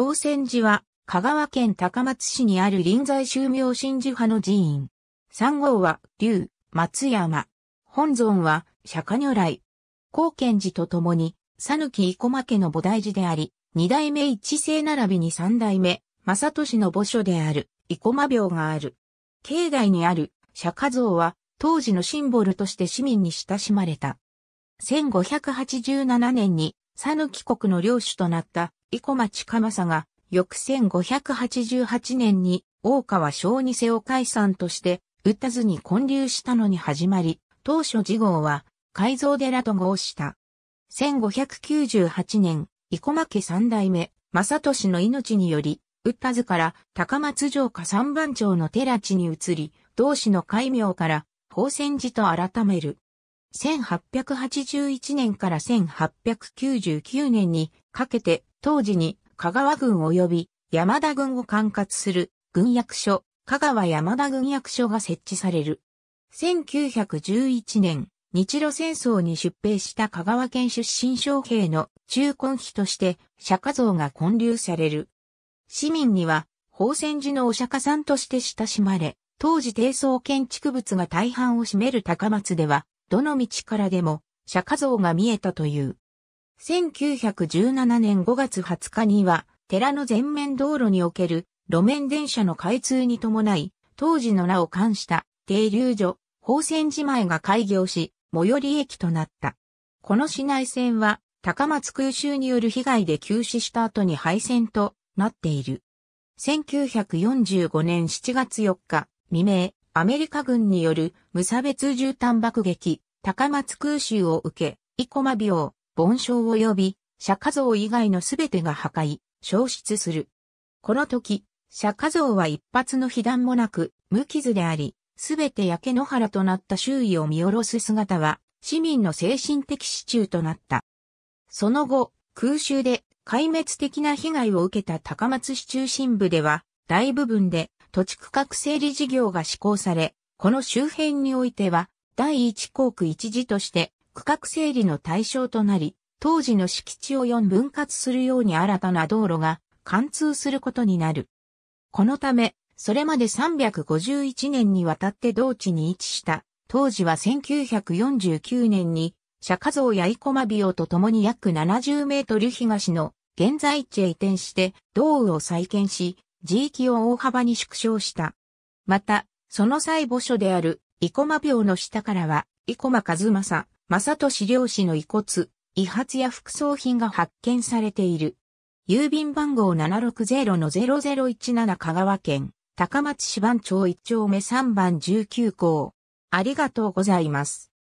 宝泉寺は、香川県高松市にある臨済宗明神寺派の寺院。三号は、竜、松山。本尊は、釈迦如来。高賢寺と共に、讃岐生駒家の菩提寺であり、二代目一世並びに三代目、正俊の墓所である、生駒廟がある。境内にある、釈迦像は、当時のシンボルとして市民に親しまれた。1587年に、讃岐国の領主となった生駒地鎌佐が、翌1588年に、大川小二世を解散として、打たずに建立したのに始まり、当初次号は、改造寺と号した。1598年、生駒家三代目、正俊の命により、打たずから高松城下三番町の寺地に移り、同氏の改名から、宝泉寺と改める。1881年から1899年にかけて当時に香川軍及び山田軍を管轄する軍役所、香川山田軍役所が設置される。1911年、日露戦争に出兵した香川県出身将兵の中根碑として釈迦像が建立される。市民には、宝泉寺のお釈迦さんとして親しまれ、当時低層建築物が大半を占める高松では、どの道からでも釈迦像が見えたという。1917年5月20日には、寺の全面道路における路面電車の開通に伴い、当時の名を冠した停留所、宝泉寺前が開業し、最寄り駅となった。この市内線は、高松空襲による被害で休止した後に廃線となっている。1945年7月4日、未明、アメリカ軍による無差別縦断爆撃、高松空襲を受け、生駒病、梵鐘及び釈迦像以外のすべてが破壊、消失する。この時、釈迦像は一発の被弾もなく、無傷であり、すべて焼け野原となった周囲を見下ろす姿は、市民の精神的支柱となった。その後、空襲で壊滅的な被害を受けた高松市中心部では、大部分で土地区画整理事業が施行され、この周辺においては、第一航区一時として区画整理の対象となり、当時の敷地を4分割するように新たな道路が貫通することになる。このため、それまで351年にわたって同地に位置した、当時は1949年に、釈迦像や生駒病と共に約70メートル東の現在地へ移転して道路を再建し、地域を大幅に縮小した。また、その際墓所である生駒病の下からは、生駒和正、正俊漁師の遺骨、遺髪や副葬品が発見されている。郵便番号760-0017香川県、高松市番町1丁目3番19号。ありがとうございます。